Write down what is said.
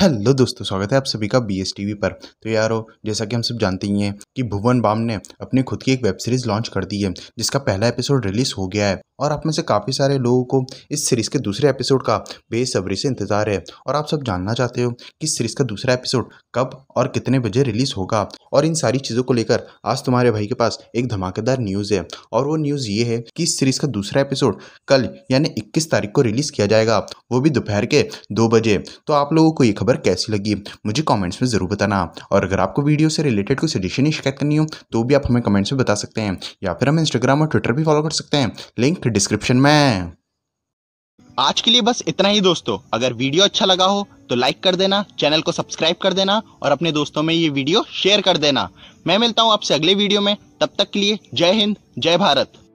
hello दोस्तों स्वागत है आप सभी का बी एस टी वी पर तो यारो जैसा कि हम सब जानते ही हैं कि भुवन बाम ने अपनी खुद की एक वेब सीरीज़ लॉन्च कर दी है जिसका पहला एपिसोड रिलीज़ हो गया है और आप में से काफ़ी सारे लोगों को इस सीरीज़ के दूसरे एपिसोड का बेसब्री से इंतज़ार है और आप सब जानना चाहते हो कि इस सीरीज़ का दूसरा एपिसोड कब और कितने बजे रिलीज़ होगा और इन सारी चीज़ों को लेकर आज तुम्हारे भाई के पास एक धमाकेदार न्यूज़ है और वो न्यूज़ ये है कि इस सीरीज़ का दूसरा एपिसोड कल यानी इक्कीस तारीख को रिलीज़ किया जाएगा वो भी दोपहर के दो बजे तो आप लोगों को ये खबर कैसी लगी मुझे कॉमेंट्स में ज़रूर बताना और अगर आपको वीडियो से रिलेटेड कोई सजेशन या शिकायत करनी हो तो भी आप हमें कमेंट्स में बता सकते हैं या फिर हम इंस्टाग्राम और ट्विटर भी फॉलो कर सकते हैं लिंक डिस्क्रिप्शन में आज के लिए बस इतना ही दोस्तों अगर वीडियो अच्छा लगा हो तो लाइक कर देना चैनल को सब्सक्राइब कर देना और अपने दोस्तों में ये वीडियो शेयर कर देना मैं मिलता हूँ आपसे अगले वीडियो में तब तक के लिए जय हिंद जय भारत